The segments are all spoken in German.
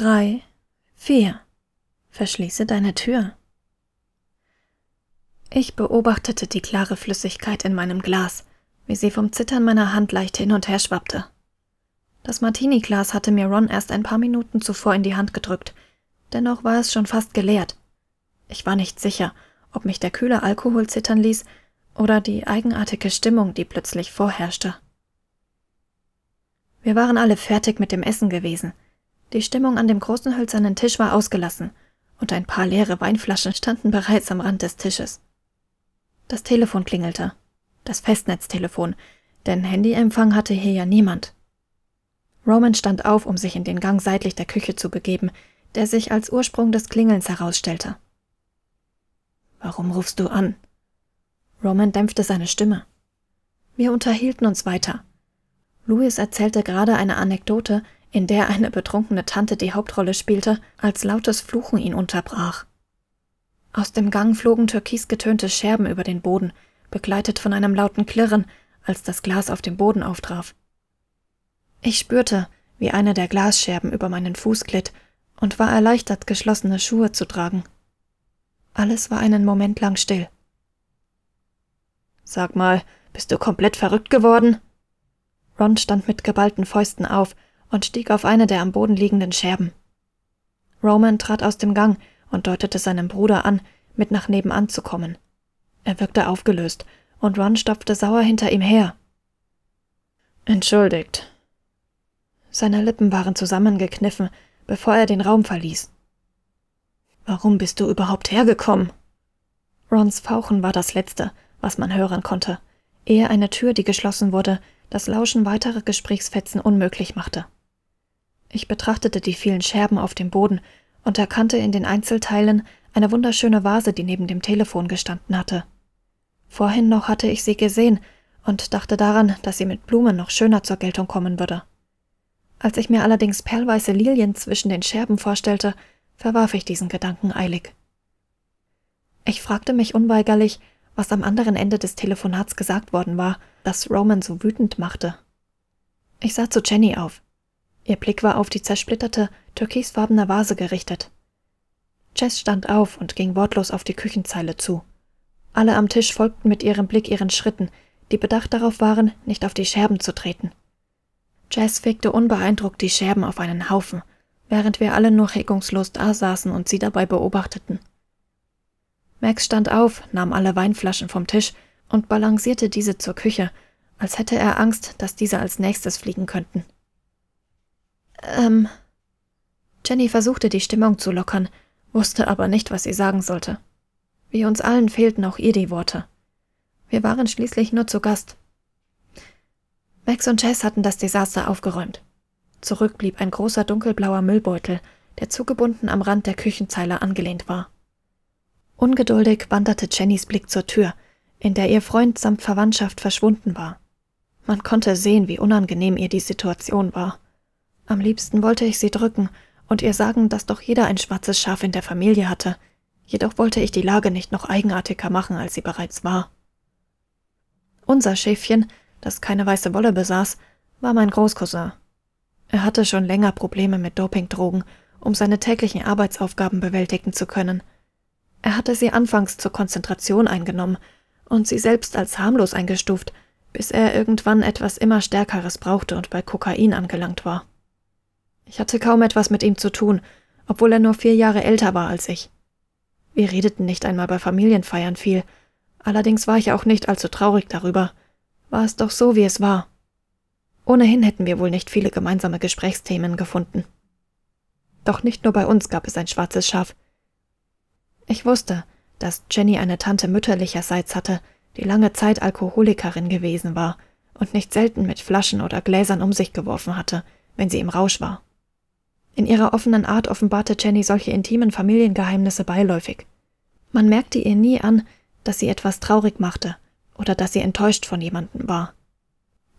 drei, vier. Verschließe deine Tür. Ich beobachtete die klare Flüssigkeit in meinem Glas, wie sie vom Zittern meiner Hand leicht hin und her schwappte. Das Martini-Glas hatte mir Ron erst ein paar Minuten zuvor in die Hand gedrückt, dennoch war es schon fast geleert. Ich war nicht sicher, ob mich der kühle Alkohol zittern ließ oder die eigenartige Stimmung, die plötzlich vorherrschte. Wir waren alle fertig mit dem Essen gewesen – die Stimmung an dem großen hölzernen Tisch war ausgelassen, und ein paar leere Weinflaschen standen bereits am Rand des Tisches. Das Telefon klingelte. Das Festnetztelefon, denn Handyempfang hatte hier ja niemand. Roman stand auf, um sich in den Gang seitlich der Küche zu begeben, der sich als Ursprung des Klingelns herausstellte. Warum rufst du an? Roman dämpfte seine Stimme. Wir unterhielten uns weiter. Louis erzählte gerade eine Anekdote, in der eine betrunkene Tante die Hauptrolle spielte, als lautes Fluchen ihn unterbrach. Aus dem Gang flogen türkisgetönte Scherben über den Boden, begleitet von einem lauten Klirren, als das Glas auf dem Boden auftraf. Ich spürte, wie eine der Glasscherben über meinen Fuß glitt und war erleichtert, geschlossene Schuhe zu tragen. Alles war einen Moment lang still. Sag mal, bist du komplett verrückt geworden? Ron stand mit geballten Fäusten auf und stieg auf eine der am Boden liegenden Scherben. Roman trat aus dem Gang und deutete seinem Bruder an, mit nach nebenan zu kommen. Er wirkte aufgelöst, und Ron stopfte sauer hinter ihm her. Entschuldigt. Seine Lippen waren zusammengekniffen, bevor er den Raum verließ. Warum bist du überhaupt hergekommen? Rons Fauchen war das Letzte, was man hören konnte, ehe eine Tür, die geschlossen wurde, das Lauschen weiterer Gesprächsfetzen unmöglich machte. Ich betrachtete die vielen Scherben auf dem Boden und erkannte in den Einzelteilen eine wunderschöne Vase, die neben dem Telefon gestanden hatte. Vorhin noch hatte ich sie gesehen und dachte daran, dass sie mit Blumen noch schöner zur Geltung kommen würde. Als ich mir allerdings perlweiße Lilien zwischen den Scherben vorstellte, verwarf ich diesen Gedanken eilig. Ich fragte mich unweigerlich, was am anderen Ende des Telefonats gesagt worden war, das Roman so wütend machte. Ich sah zu Jenny auf. Ihr Blick war auf die zersplitterte, türkisfarbene Vase gerichtet. Jess stand auf und ging wortlos auf die Küchenzeile zu. Alle am Tisch folgten mit ihrem Blick ihren Schritten, die bedacht darauf waren, nicht auf die Scherben zu treten. Jess fegte unbeeindruckt die Scherben auf einen Haufen, während wir alle nur regungslos da saßen und sie dabei beobachteten. Max stand auf, nahm alle Weinflaschen vom Tisch und balancierte diese zur Küche, als hätte er Angst, dass diese als nächstes fliegen könnten. Ähm. Jenny versuchte die Stimmung zu lockern, wusste aber nicht, was sie sagen sollte. Wie uns allen fehlten auch ihr die Worte. Wir waren schließlich nur zu Gast. Max und Jess hatten das Desaster aufgeräumt. Zurück blieb ein großer dunkelblauer Müllbeutel, der zugebunden am Rand der Küchenzeile angelehnt war. Ungeduldig wanderte Jennys Blick zur Tür, in der ihr Freund samt Verwandtschaft verschwunden war. Man konnte sehen, wie unangenehm ihr die Situation war. Am liebsten wollte ich sie drücken und ihr sagen, dass doch jeder ein schwarzes Schaf in der Familie hatte, jedoch wollte ich die Lage nicht noch eigenartiger machen, als sie bereits war. Unser Schäfchen, das keine weiße Wolle besaß, war mein Großcousin. Er hatte schon länger Probleme mit Dopingdrogen, um seine täglichen Arbeitsaufgaben bewältigen zu können. Er hatte sie anfangs zur Konzentration eingenommen und sie selbst als harmlos eingestuft, bis er irgendwann etwas immer Stärkeres brauchte und bei Kokain angelangt war. Ich hatte kaum etwas mit ihm zu tun, obwohl er nur vier Jahre älter war als ich. Wir redeten nicht einmal bei Familienfeiern viel, allerdings war ich auch nicht allzu traurig darüber. War es doch so, wie es war. Ohnehin hätten wir wohl nicht viele gemeinsame Gesprächsthemen gefunden. Doch nicht nur bei uns gab es ein schwarzes Schaf. Ich wusste, dass Jenny eine Tante mütterlicherseits hatte, die lange Zeit Alkoholikerin gewesen war und nicht selten mit Flaschen oder Gläsern um sich geworfen hatte, wenn sie im Rausch war. In ihrer offenen Art offenbarte Jenny solche intimen Familiengeheimnisse beiläufig. Man merkte ihr nie an, dass sie etwas traurig machte oder dass sie enttäuscht von jemandem war.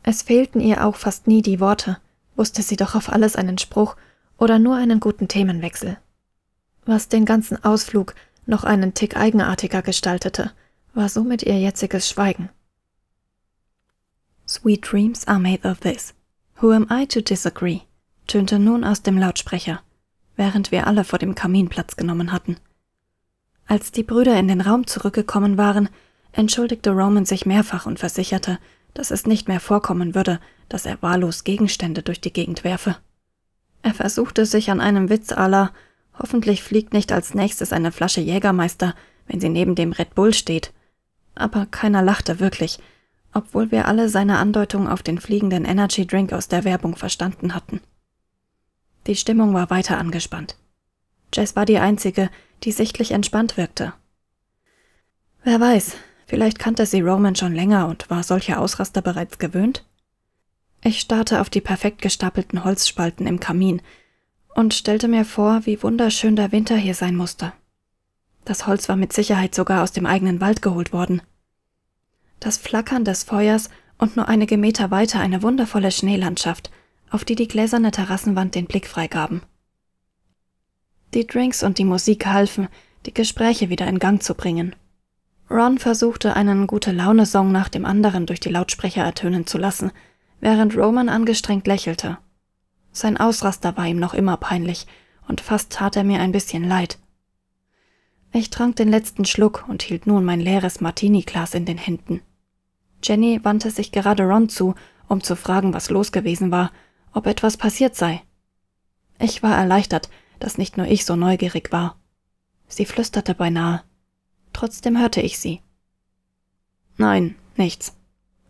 Es fehlten ihr auch fast nie die Worte, wusste sie doch auf alles einen Spruch oder nur einen guten Themenwechsel. Was den ganzen Ausflug noch einen Tick eigenartiger gestaltete, war somit ihr jetziges Schweigen. Sweet dreams are made of this. Who am I to disagree? tönte nun aus dem Lautsprecher, während wir alle vor dem Kamin Platz genommen hatten. Als die Brüder in den Raum zurückgekommen waren, entschuldigte Roman sich mehrfach und versicherte, dass es nicht mehr vorkommen würde, dass er wahllos Gegenstände durch die Gegend werfe. Er versuchte sich an einem Witz aller Hoffentlich fliegt nicht als nächstes eine Flasche Jägermeister, wenn sie neben dem Red Bull steht. Aber keiner lachte wirklich, obwohl wir alle seine Andeutung auf den fliegenden Energy Drink aus der Werbung verstanden hatten. Die Stimmung war weiter angespannt. Jess war die Einzige, die sichtlich entspannt wirkte. Wer weiß, vielleicht kannte sie Roman schon länger und war solche Ausraster bereits gewöhnt? Ich starrte auf die perfekt gestapelten Holzspalten im Kamin und stellte mir vor, wie wunderschön der Winter hier sein musste. Das Holz war mit Sicherheit sogar aus dem eigenen Wald geholt worden. Das Flackern des Feuers und nur einige Meter weiter eine wundervolle Schneelandschaft – auf die die gläserne Terrassenwand den Blick freigaben. Die Drinks und die Musik halfen, die Gespräche wieder in Gang zu bringen. Ron versuchte, einen Gute-Laune-Song nach dem anderen durch die Lautsprecher ertönen zu lassen, während Roman angestrengt lächelte. Sein Ausraster war ihm noch immer peinlich, und fast tat er mir ein bisschen leid. Ich trank den letzten Schluck und hielt nun mein leeres Martini-Glas in den Händen. Jenny wandte sich gerade Ron zu, um zu fragen, was los gewesen war, ob etwas passiert sei. Ich war erleichtert, dass nicht nur ich so neugierig war. Sie flüsterte beinahe. Trotzdem hörte ich sie. Nein, nichts,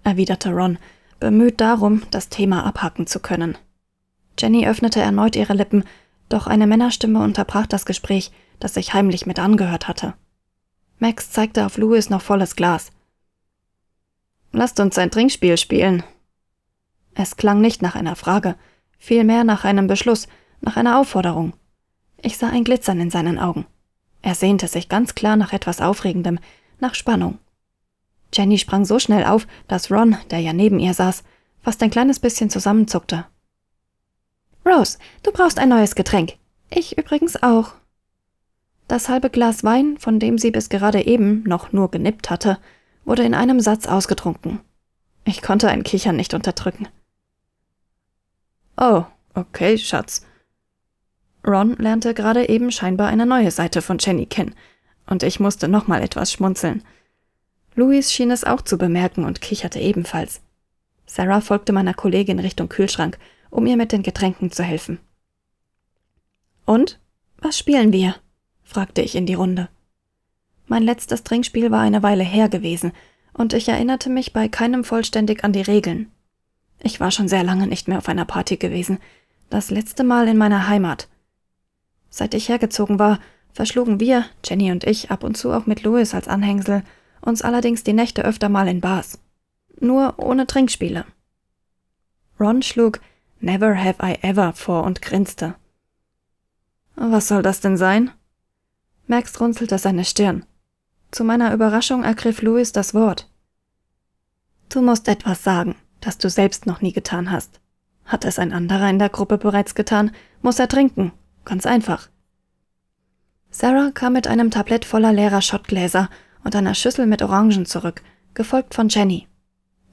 erwiderte Ron, bemüht darum, das Thema abhaken zu können. Jenny öffnete erneut ihre Lippen, doch eine Männerstimme unterbrach das Gespräch, das ich heimlich mit angehört hatte. Max zeigte auf Louis noch volles Glas. Lasst uns ein Trinkspiel spielen, es klang nicht nach einer Frage, vielmehr nach einem Beschluss, nach einer Aufforderung. Ich sah ein Glitzern in seinen Augen. Er sehnte sich ganz klar nach etwas Aufregendem, nach Spannung. Jenny sprang so schnell auf, dass Ron, der ja neben ihr saß, fast ein kleines bisschen zusammenzuckte. Rose, du brauchst ein neues Getränk. Ich übrigens auch. Das halbe Glas Wein, von dem sie bis gerade eben noch nur genippt hatte, wurde in einem Satz ausgetrunken. Ich konnte ein Kichern nicht unterdrücken. Oh, okay, Schatz. Ron lernte gerade eben scheinbar eine neue Seite von Jenny kennen, und ich musste nochmal etwas schmunzeln. Louis schien es auch zu bemerken und kicherte ebenfalls. Sarah folgte meiner Kollegin Richtung Kühlschrank, um ihr mit den Getränken zu helfen. Und? Was spielen wir? fragte ich in die Runde. Mein letztes Trinkspiel war eine Weile her gewesen, und ich erinnerte mich bei keinem vollständig an die Regeln. Ich war schon sehr lange nicht mehr auf einer Party gewesen. Das letzte Mal in meiner Heimat. Seit ich hergezogen war, verschlugen wir, Jenny und ich, ab und zu auch mit Louis als Anhängsel, uns allerdings die Nächte öfter mal in Bars. Nur ohne Trinkspiele. Ron schlug Never Have I Ever vor und grinste. Was soll das denn sein? Max runzelte seine Stirn. Zu meiner Überraschung ergriff Louis das Wort. Du musst etwas sagen das du selbst noch nie getan hast. Hat es ein anderer in der Gruppe bereits getan, muss er trinken. Ganz einfach. Sarah kam mit einem Tablett voller leerer Schottgläser und einer Schüssel mit Orangen zurück, gefolgt von Jenny.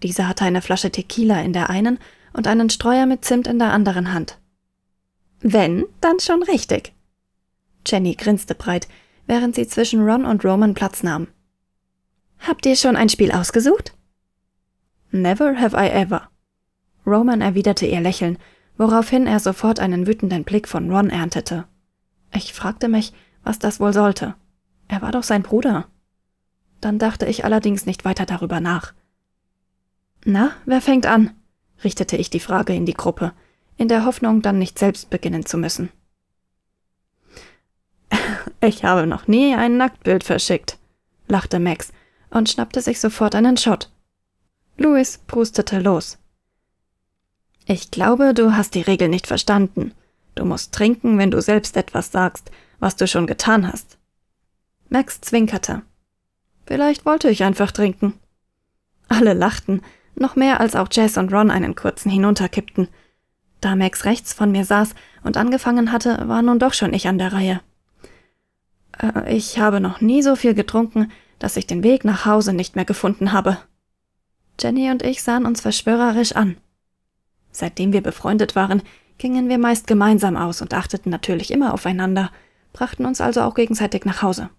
Diese hatte eine Flasche Tequila in der einen und einen Streuer mit Zimt in der anderen Hand. Wenn, dann schon richtig. Jenny grinste breit, während sie zwischen Ron und Roman Platz nahm. Habt ihr schon ein Spiel ausgesucht? Never have I ever. Roman erwiderte ihr Lächeln, woraufhin er sofort einen wütenden Blick von Ron erntete. Ich fragte mich, was das wohl sollte. Er war doch sein Bruder. Dann dachte ich allerdings nicht weiter darüber nach. Na, wer fängt an? richtete ich die Frage in die Gruppe, in der Hoffnung, dann nicht selbst beginnen zu müssen. ich habe noch nie ein Nacktbild verschickt, lachte Max und schnappte sich sofort einen Schott. Louis prustete los. Ich glaube, du hast die Regel nicht verstanden. Du musst trinken, wenn du selbst etwas sagst, was du schon getan hast. Max zwinkerte. Vielleicht wollte ich einfach trinken. Alle lachten, noch mehr als auch Jess und Ron einen kurzen hinunterkippten. Da Max rechts von mir saß und angefangen hatte, war nun doch schon ich an der Reihe. Äh, ich habe noch nie so viel getrunken, dass ich den Weg nach Hause nicht mehr gefunden habe. Jenny und ich sahen uns verschwörerisch an. Seitdem wir befreundet waren, gingen wir meist gemeinsam aus und achteten natürlich immer aufeinander, brachten uns also auch gegenseitig nach Hause.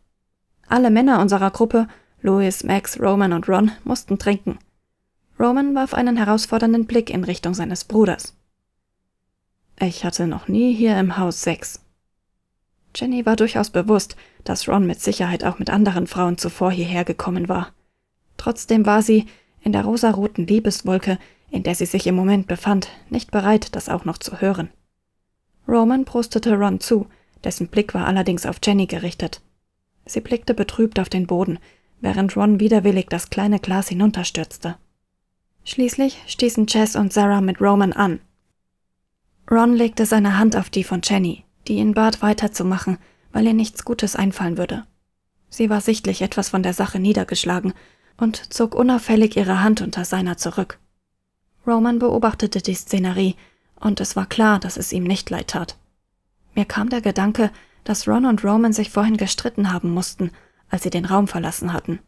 Alle Männer unserer Gruppe, Louis, Max, Roman und Ron, mussten trinken. Roman warf einen herausfordernden Blick in Richtung seines Bruders. Ich hatte noch nie hier im Haus Sex. Jenny war durchaus bewusst, dass Ron mit Sicherheit auch mit anderen Frauen zuvor hierher gekommen war. Trotzdem war sie, in der rosaroten Liebeswolke, in der sie sich im Moment befand, nicht bereit, das auch noch zu hören. Roman prostete Ron zu, dessen Blick war allerdings auf Jenny gerichtet. Sie blickte betrübt auf den Boden, während Ron widerwillig das kleine Glas hinunterstürzte. Schließlich stießen Chess und Sarah mit Roman an. Ron legte seine Hand auf die von Jenny, die ihn bat, weiterzumachen, weil ihr nichts Gutes einfallen würde. Sie war sichtlich etwas von der Sache niedergeschlagen und zog unauffällig ihre Hand unter seiner zurück. Roman beobachtete die Szenerie, und es war klar, dass es ihm nicht leid tat. Mir kam der Gedanke, dass Ron und Roman sich vorhin gestritten haben mussten, als sie den Raum verlassen hatten.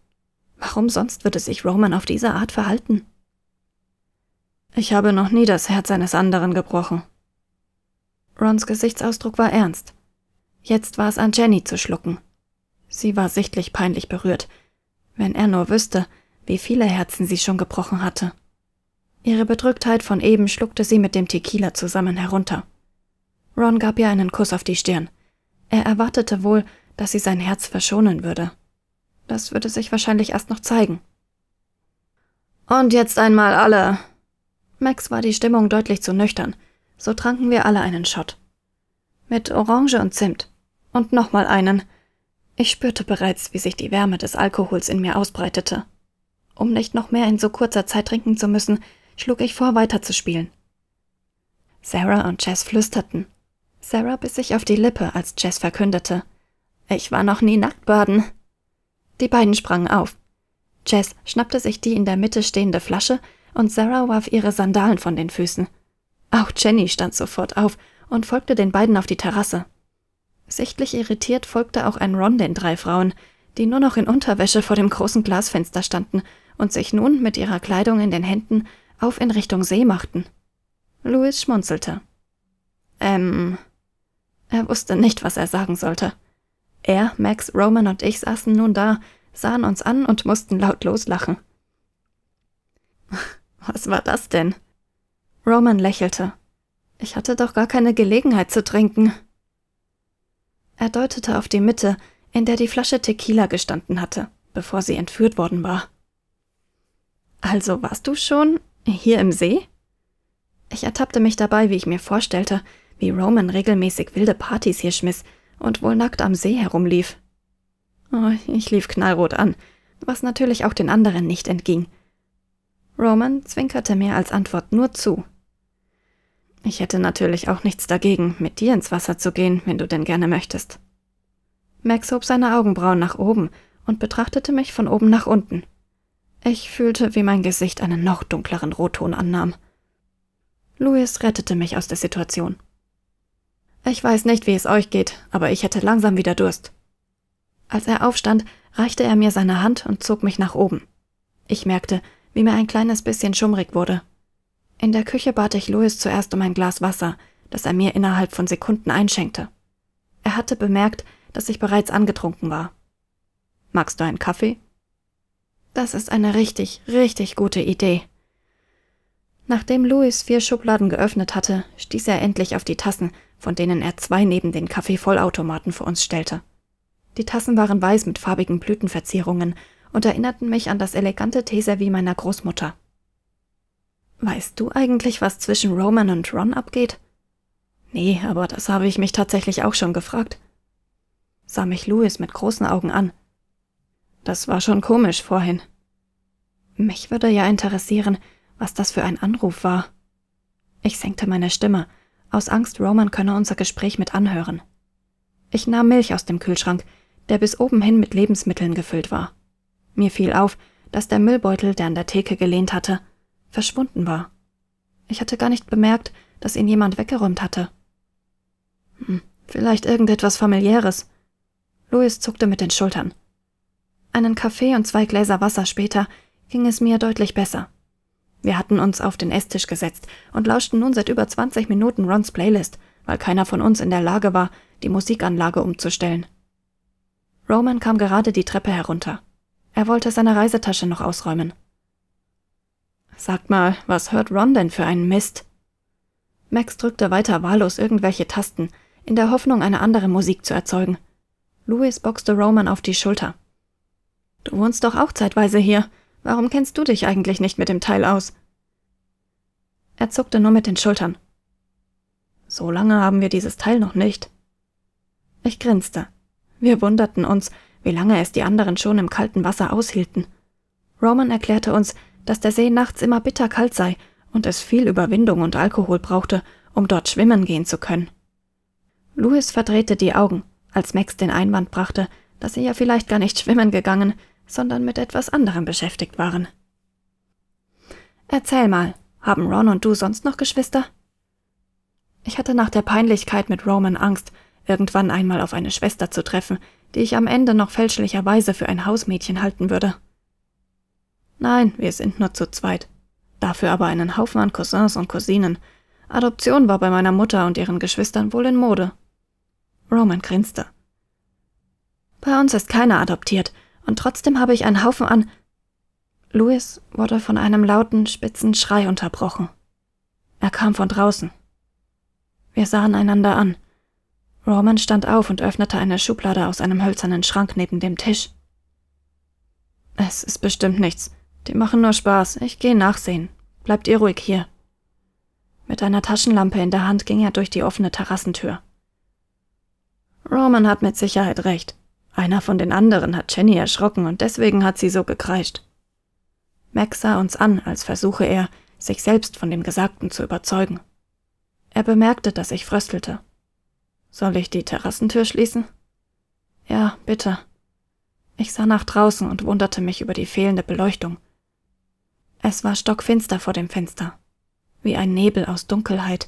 Warum sonst würde sich Roman auf diese Art verhalten? Ich habe noch nie das Herz eines anderen gebrochen. Rons Gesichtsausdruck war ernst. Jetzt war es an Jenny zu schlucken. Sie war sichtlich peinlich berührt, wenn er nur wüsste, wie viele Herzen sie schon gebrochen hatte. Ihre Bedrücktheit von eben schluckte sie mit dem Tequila zusammen herunter. Ron gab ihr einen Kuss auf die Stirn. Er erwartete wohl, dass sie sein Herz verschonen würde. Das würde sich wahrscheinlich erst noch zeigen. Und jetzt einmal alle. Max war die Stimmung deutlich zu nüchtern, so tranken wir alle einen Schott. Mit Orange und Zimt. Und nochmal einen, ich spürte bereits, wie sich die Wärme des Alkohols in mir ausbreitete. Um nicht noch mehr in so kurzer Zeit trinken zu müssen, schlug ich vor, weiterzuspielen. Sarah und Jess flüsterten. Sarah biss sich auf die Lippe, als Jess verkündete. Ich war noch nie nackt baden. Die beiden sprangen auf. Jess schnappte sich die in der Mitte stehende Flasche und Sarah warf ihre Sandalen von den Füßen. Auch Jenny stand sofort auf und folgte den beiden auf die Terrasse. Sichtlich irritiert folgte auch ein Ron den drei Frauen, die nur noch in Unterwäsche vor dem großen Glasfenster standen und sich nun mit ihrer Kleidung in den Händen auf in Richtung See machten. Louis schmunzelte. Ähm. Er wusste nicht, was er sagen sollte. Er, Max, Roman und ich saßen nun da, sahen uns an und mussten laut loslachen. Was war das denn? Roman lächelte. Ich hatte doch gar keine Gelegenheit zu trinken. Er deutete auf die Mitte, in der die Flasche Tequila gestanden hatte, bevor sie entführt worden war. Also warst du schon hier im See? Ich ertappte mich dabei, wie ich mir vorstellte, wie Roman regelmäßig wilde Partys hier schmiss und wohl nackt am See herumlief. Oh, ich lief knallrot an, was natürlich auch den anderen nicht entging. Roman zwinkerte mir als Antwort nur zu, ich hätte natürlich auch nichts dagegen, mit dir ins Wasser zu gehen, wenn du denn gerne möchtest. Max hob seine Augenbrauen nach oben und betrachtete mich von oben nach unten. Ich fühlte, wie mein Gesicht einen noch dunkleren Rotton annahm. Louis rettete mich aus der Situation. Ich weiß nicht, wie es euch geht, aber ich hätte langsam wieder Durst. Als er aufstand, reichte er mir seine Hand und zog mich nach oben. Ich merkte, wie mir ein kleines bisschen schummrig wurde in der Küche bat ich Louis zuerst um ein Glas Wasser, das er mir innerhalb von Sekunden einschenkte. Er hatte bemerkt, dass ich bereits angetrunken war. Magst du einen Kaffee? Das ist eine richtig, richtig gute Idee. Nachdem Louis vier Schubladen geöffnet hatte, stieß er endlich auf die Tassen, von denen er zwei neben den Kaffeevollautomaten für uns stellte. Die Tassen waren weiß mit farbigen Blütenverzierungen und erinnerten mich an das elegante Teeservie meiner Großmutter. Weißt du eigentlich, was zwischen Roman und Ron abgeht? Nee, aber das habe ich mich tatsächlich auch schon gefragt. Sah mich Louis mit großen Augen an. Das war schon komisch vorhin. Mich würde ja interessieren, was das für ein Anruf war. Ich senkte meine Stimme, aus Angst, Roman könne unser Gespräch mit anhören. Ich nahm Milch aus dem Kühlschrank, der bis oben hin mit Lebensmitteln gefüllt war. Mir fiel auf, dass der Müllbeutel, der an der Theke gelehnt hatte, verschwunden war. Ich hatte gar nicht bemerkt, dass ihn jemand weggeräumt hatte. Hm, vielleicht irgendetwas familiäres. Louis zuckte mit den Schultern. Einen Kaffee und zwei Gläser Wasser später ging es mir deutlich besser. Wir hatten uns auf den Esstisch gesetzt und lauschten nun seit über 20 Minuten Rons Playlist, weil keiner von uns in der Lage war, die Musikanlage umzustellen. Roman kam gerade die Treppe herunter. Er wollte seine Reisetasche noch ausräumen. Sagt mal, was hört Ron denn für einen Mist? Max drückte weiter wahllos irgendwelche Tasten, in der Hoffnung, eine andere Musik zu erzeugen. Louis boxte Roman auf die Schulter. Du wohnst doch auch zeitweise hier. Warum kennst du dich eigentlich nicht mit dem Teil aus? Er zuckte nur mit den Schultern. So lange haben wir dieses Teil noch nicht. Ich grinste. Wir wunderten uns, wie lange es die anderen schon im kalten Wasser aushielten. Roman erklärte uns, dass der See nachts immer bitterkalt sei und es viel Überwindung und Alkohol brauchte, um dort schwimmen gehen zu können. Louis verdrehte die Augen, als Max den Einwand brachte, dass sie ja vielleicht gar nicht schwimmen gegangen, sondern mit etwas anderem beschäftigt waren. Erzähl mal, haben Ron und du sonst noch Geschwister? Ich hatte nach der Peinlichkeit mit Roman Angst, irgendwann einmal auf eine Schwester zu treffen, die ich am Ende noch fälschlicherweise für ein Hausmädchen halten würde. Nein, wir sind nur zu zweit. Dafür aber einen Haufen an Cousins und Cousinen. Adoption war bei meiner Mutter und ihren Geschwistern wohl in Mode. Roman grinste. Bei uns ist keiner adoptiert, und trotzdem habe ich einen Haufen an. Louis wurde von einem lauten, spitzen Schrei unterbrochen. Er kam von draußen. Wir sahen einander an. Roman stand auf und öffnete eine Schublade aus einem hölzernen Schrank neben dem Tisch. Es ist bestimmt nichts, die machen nur Spaß. Ich gehe nachsehen. Bleibt ihr ruhig hier. Mit einer Taschenlampe in der Hand ging er durch die offene Terrassentür. Roman hat mit Sicherheit recht. Einer von den anderen hat Jenny erschrocken und deswegen hat sie so gekreischt. Mac sah uns an, als versuche er, sich selbst von dem Gesagten zu überzeugen. Er bemerkte, dass ich fröstelte. Soll ich die Terrassentür schließen? Ja, bitte. Ich sah nach draußen und wunderte mich über die fehlende Beleuchtung. Es war stockfinster vor dem Fenster, wie ein Nebel aus Dunkelheit,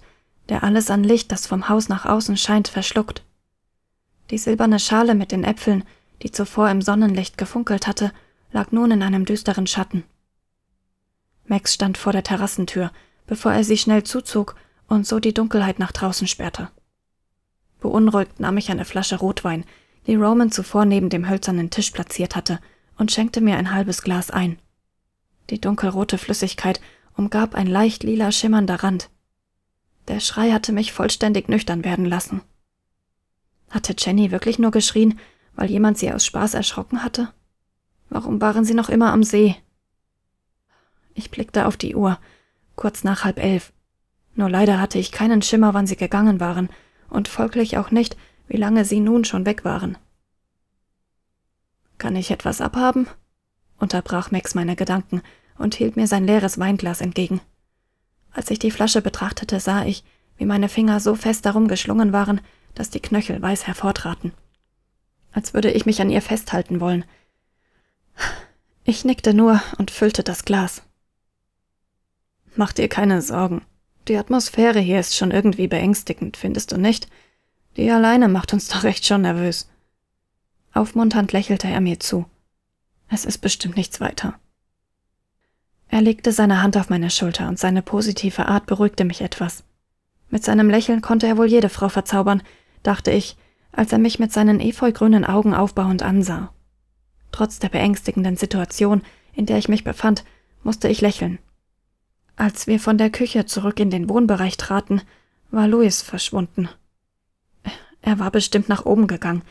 der alles an Licht, das vom Haus nach außen scheint, verschluckt. Die silberne Schale mit den Äpfeln, die zuvor im Sonnenlicht gefunkelt hatte, lag nun in einem düsteren Schatten. Max stand vor der Terrassentür, bevor er sie schnell zuzog und so die Dunkelheit nach draußen sperrte. Beunruhigt nahm ich eine Flasche Rotwein, die Roman zuvor neben dem hölzernen Tisch platziert hatte, und schenkte mir ein halbes Glas ein. Die dunkelrote Flüssigkeit umgab ein leicht lila schimmernder Rand. Der Schrei hatte mich vollständig nüchtern werden lassen. Hatte Jenny wirklich nur geschrien, weil jemand sie aus Spaß erschrocken hatte? Warum waren sie noch immer am See? Ich blickte auf die Uhr, kurz nach halb elf. Nur leider hatte ich keinen Schimmer, wann sie gegangen waren, und folglich auch nicht, wie lange sie nun schon weg waren. Kann ich etwas abhaben? unterbrach Max meine Gedanken und hielt mir sein leeres Weinglas entgegen. Als ich die Flasche betrachtete, sah ich, wie meine Finger so fest darum geschlungen waren, dass die Knöchel weiß hervortraten. Als würde ich mich an ihr festhalten wollen. Ich nickte nur und füllte das Glas. Mach dir keine Sorgen. Die Atmosphäre hier ist schon irgendwie beängstigend, findest du nicht? Die alleine macht uns doch recht schon nervös. Aufmunternd lächelte er mir zu. Es ist bestimmt nichts weiter. Er legte seine Hand auf meine Schulter und seine positive Art beruhigte mich etwas. Mit seinem Lächeln konnte er wohl jede Frau verzaubern, dachte ich, als er mich mit seinen efeugrünen Augen aufbauend ansah. Trotz der beängstigenden Situation, in der ich mich befand, musste ich lächeln. Als wir von der Küche zurück in den Wohnbereich traten, war Louis verschwunden. Er war bestimmt nach oben gegangen,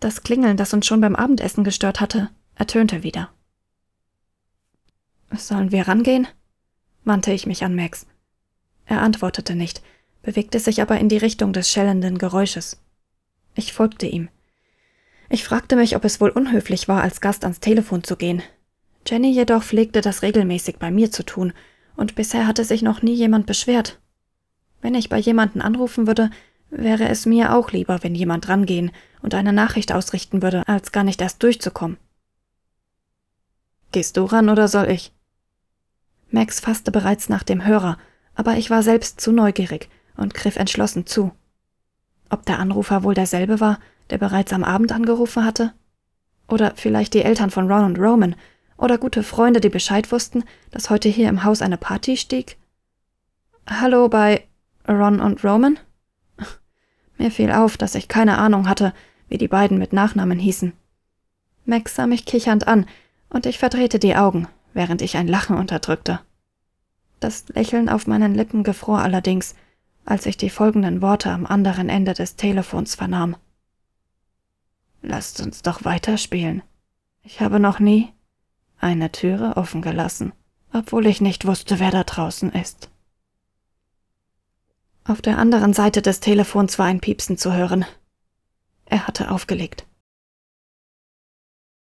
das Klingeln, das uns schon beim Abendessen gestört hatte, ertönte wieder. Sollen wir rangehen? wandte ich mich an Max. Er antwortete nicht, bewegte sich aber in die Richtung des schellenden Geräusches. Ich folgte ihm. Ich fragte mich, ob es wohl unhöflich war, als Gast ans Telefon zu gehen. Jenny jedoch pflegte das regelmäßig bei mir zu tun, und bisher hatte sich noch nie jemand beschwert. Wenn ich bei jemanden anrufen würde, wäre es mir auch lieber, wenn jemand rangehen und eine Nachricht ausrichten würde, als gar nicht erst durchzukommen. Gehst du ran oder soll ich? Max fasste bereits nach dem Hörer, aber ich war selbst zu neugierig und griff entschlossen zu. Ob der Anrufer wohl derselbe war, der bereits am Abend angerufen hatte? Oder vielleicht die Eltern von Ron und Roman oder gute Freunde, die Bescheid wussten, dass heute hier im Haus eine Party stieg? Hallo bei Ron und Roman? Mir fiel auf, dass ich keine Ahnung hatte, wie die beiden mit Nachnamen hießen. Max sah mich kichernd an, und ich verdrehte die Augen, während ich ein Lachen unterdrückte. Das Lächeln auf meinen Lippen gefror allerdings, als ich die folgenden Worte am anderen Ende des Telefons vernahm. Lasst uns doch weiterspielen. Ich habe noch nie eine Türe offen gelassen, obwohl ich nicht wusste, wer da draußen ist. Auf der anderen Seite des Telefons war ein Piepsen zu hören. Er hatte aufgelegt.